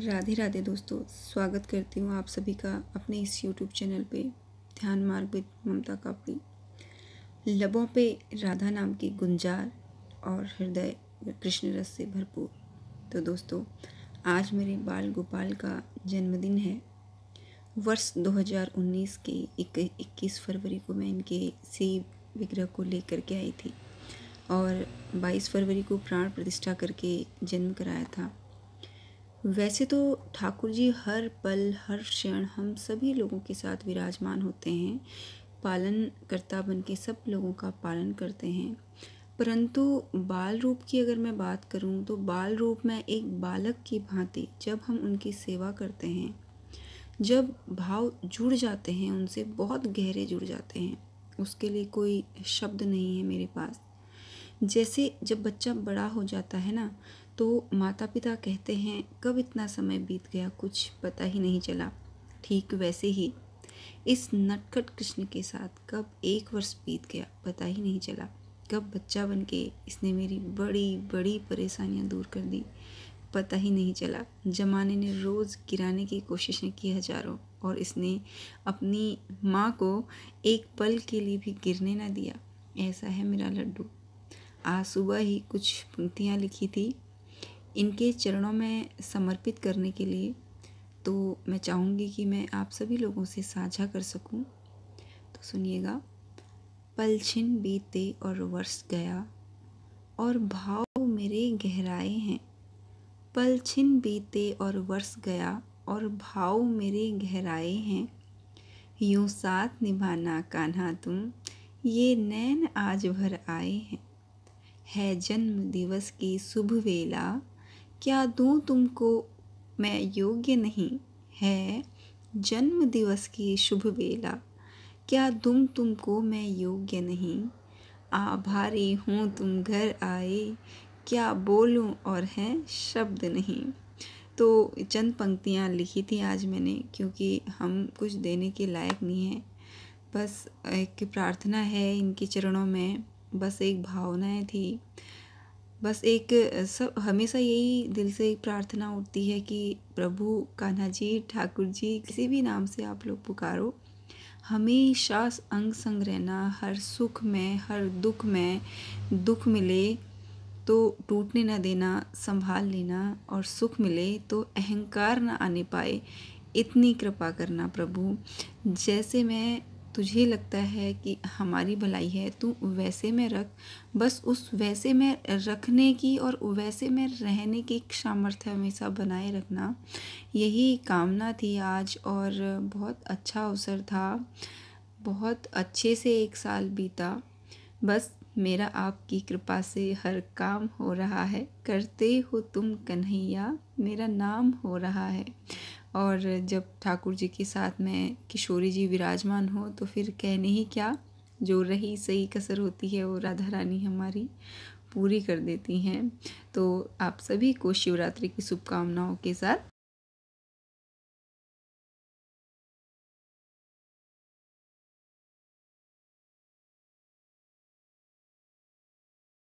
राधे राधे दोस्तों स्वागत करती हूँ आप सभी का अपने इस यूट्यूब चैनल पे ध्यान मार्ग विद ममता कापड़ी लबों पे राधा नाम की गुंजार और हृदय कृष्ण रस से भरपूर तो दोस्तों आज मेरे बाल गोपाल का जन्मदिन है वर्ष 2019 के 21 फरवरी को मैं इनके सेब विग्रह को लेकर के आई थी और 22 फरवरी को प्राण प्रतिष्ठा करके जन्म कराया था वैसे तो ठाकुर जी हर पल हर क्षण हम सभी लोगों के साथ विराजमान होते हैं पालन करता बन के सब लोगों का पालन करते हैं परंतु बाल रूप की अगर मैं बात करूं तो बाल रूप में एक बालक की भांति जब हम उनकी सेवा करते हैं जब भाव जुड़ जाते हैं उनसे बहुत गहरे जुड़ जाते हैं उसके लिए कोई शब्द नहीं है मेरे पास जैसे जब बच्चा बड़ा हो जाता है ना तो माता पिता कहते हैं कब इतना समय बीत गया कुछ पता ही नहीं चला ठीक वैसे ही इस नटखट कृष्ण के साथ कब एक वर्ष बीत गया पता ही नहीं चला कब बच्चा बन के इसने मेरी बड़ी बड़ी परेशानियां दूर कर दी पता ही नहीं चला जमाने ने रोज़ गिराने की कोशिशें की हजारों और इसने अपनी माँ को एक पल के लिए भी गिरने ना दिया ऐसा है मेरा लड्डू आज सुबह ही कुछ पंक्तियाँ लिखी थी इनके चरणों में समर्पित करने के लिए तो मैं चाहूँगी कि मैं आप सभी लोगों से साझा कर सकूँ तो सुनिएगा पलछिन बीते और वर्ष गया और भाव मेरे गहराए हैं पलछिन बीते और वर्ष गया और भाव मेरे गहराए हैं यूं साथ निभाना कान्हा तुम ये नैन आज भर आए हैं है जन्म दिवस की शुभ वेला क्या दूँ तुमको मैं योग्य नहीं है जन्म दिवस की शुभ वेला क्या दूँ तुमको मैं योग्य नहीं आभारी हूँ तुम घर आए क्या बोलूँ और हैं शब्द नहीं तो चंद पंक्तियाँ लिखी थी आज मैंने क्योंकि हम कुछ देने के लायक नहीं हैं बस एक प्रार्थना है इनके चरणों में बस एक भावनाएं थी बस एक सब हमेशा यही दिल से प्रार्थना उठती है कि प्रभु कान्हा जी ठाकुर जी किसी भी नाम से आप लोग पुकारो हमेशा अंग संग रहना हर सुख में हर दुख में दुख मिले तो टूटने ना देना संभाल लेना और सुख मिले तो अहंकार ना आने पाए इतनी कृपा करना प्रभु जैसे मैं तुझे लगता है कि हमारी भलाई है तू वैसे में रख बस उस वैसे में रखने की और वैसे में रहने की सामर्थ्य हमेशा बनाए रखना यही कामना थी आज और बहुत अच्छा अवसर था बहुत अच्छे से एक साल बीता बस मेरा आपकी कृपा से हर काम हो रहा है करते हो तुम कन्हैया मेरा नाम हो रहा है और जब ठाकुर जी के साथ में किशोरी जी विराजमान हो तो फिर कहने ही क्या जो रही सही कसर होती है वो राधा रानी हमारी पूरी कर देती हैं तो आप सभी को शिवरात्रि की शुभकामनाओं के साथ